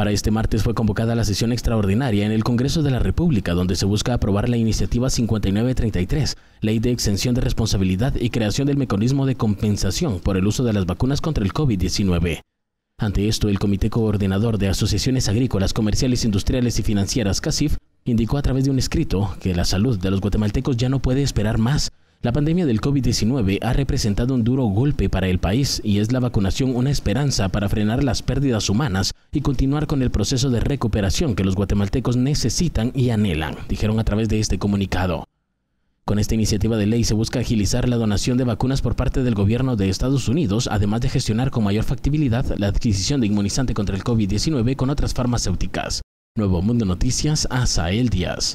Para este martes fue convocada la sesión extraordinaria en el Congreso de la República, donde se busca aprobar la iniciativa 5933, Ley de Exención de Responsabilidad y Creación del Mecanismo de Compensación por el Uso de las Vacunas contra el COVID-19. Ante esto, el Comité Coordinador de Asociaciones Agrícolas, Comerciales, Industriales y Financieras, CACIF, indicó a través de un escrito que la salud de los guatemaltecos ya no puede esperar más. La pandemia del COVID-19 ha representado un duro golpe para el país y es la vacunación una esperanza para frenar las pérdidas humanas y continuar con el proceso de recuperación que los guatemaltecos necesitan y anhelan, dijeron a través de este comunicado. Con esta iniciativa de ley se busca agilizar la donación de vacunas por parte del gobierno de Estados Unidos, además de gestionar con mayor factibilidad la adquisición de inmunizante contra el COVID-19 con otras farmacéuticas. Nuevo Mundo Noticias, Asael Díaz.